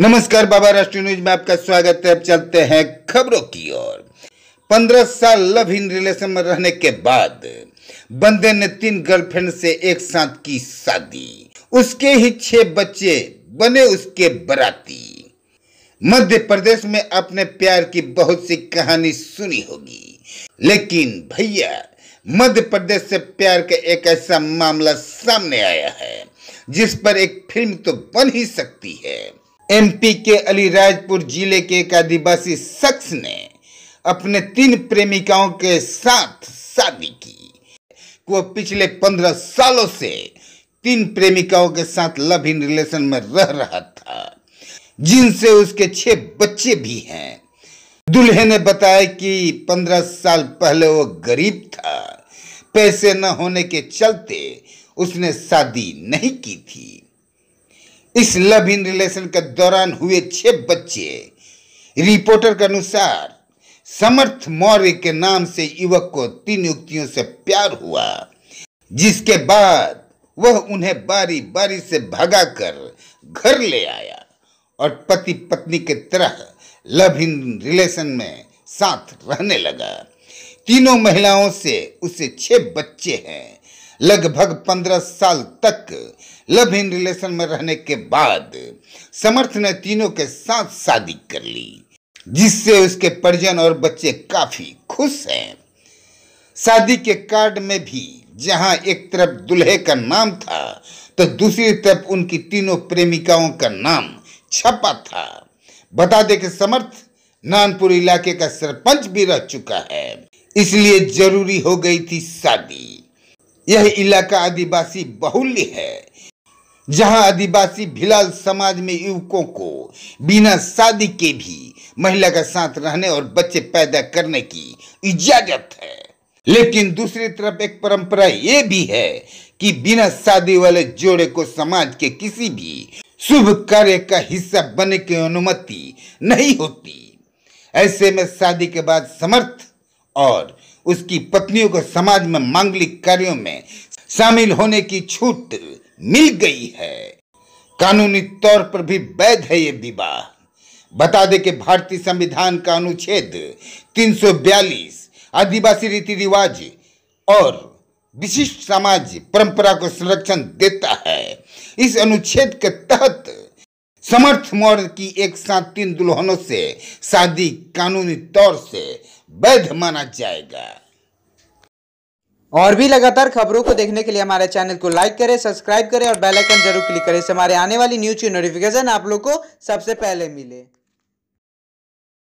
नमस्कार बाबा राष्ट्रीय न्यूज में आपका स्वागत है अब चलते हैं खबरों की ओर पंद्रह साल लव इन रिलेशन में रहने के बाद बंदे ने तीन गर्लफ्रेंड से एक साथ की शादी उसके ही छह बच्चे बने उसके बराती मध्य प्रदेश में आपने प्यार की बहुत सी कहानी सुनी होगी लेकिन भैया मध्य प्रदेश से प्यार का एक ऐसा मामला सामने आया है जिस पर एक फिल्म तो बन ही सकती है एमपी के अलीराजपुर जिले के एक आदिवासी शख्स ने अपने तीन प्रेमिकाओं के साथ शादी की वो पिछले पंद्रह सालों से तीन प्रेमिकाओं के साथ लव इन रिलेशन में रह रहा था जिनसे उसके छह बच्चे भी हैं दूल्हे ने बताया कि पंद्रह साल पहले वो गरीब था पैसे न होने के चलते उसने शादी नहीं की थी इस लव इन रिलेशन के दौरान हुए छह बच्चे रिपोर्टर के अनुसार समर्थ मौर्य के नाम से युवक को तीन युक्तियों से प्यार हुआ जिसके बाद वह उन्हें बारी बारी से भगाकर घर ले आया और पति पत्नी के तरह लव इन रिलेशन में साथ रहने लगा तीनों महिलाओं से उसे छह बच्चे हैं लगभग पंद्रह साल तक लव इन रिलेशन में रहने के बाद समर्थ ने तीनों के साथ शादी कर ली जिससे उसके परिजन और बच्चे काफी खुश हैं शादी के कार्ड में भी जहां एक तरफ दुल्हे का नाम था तो दूसरी तरफ उनकी तीनों प्रेमिकाओं का नाम छपा था बता दें कि समर्थ नानपुर इलाके का सरपंच भी रह चुका है इसलिए जरूरी हो गई थी शादी यह इलाका आदिवासी बहुल्य है जहां आदिवासी भिलाल समाज में युवकों को बिना शादी के भी महिला के साथ रहने और बच्चे पैदा करने की इजाजत है लेकिन दूसरी तरफ एक परंपरा ये भी है कि बिना शादी वाले जोड़े को समाज के किसी भी शुभ कार्य का हिस्सा बनने की अनुमति नहीं होती ऐसे में शादी के बाद समर्थ और उसकी पत्नियों को समाज में मांगलिक कार्यों में शामिल होने की छूट मिल गई है कानूनी तौर पर भी वैध है ये विवाह बता दें कि भारतीय संविधान का अनुच्छेद 342 आदिवासी रीति रिवाज और विशिष्ट समाज परंपरा को संरक्षण देता है इस अनुच्छेद के तहत समर्थ मौर्य की एक साथ तीन दुल्हनों से शादी कानूनी तौर से वैध माना जाएगा और भी लगातार खबरों को देखने के लिए हमारे चैनल को लाइक करें सब्सक्राइब करें और बेल आइकन जरूर क्लिक करें इससे हमारे आने वाली न्यूज की नोटिफिकेशन आप लोग को सबसे पहले मिले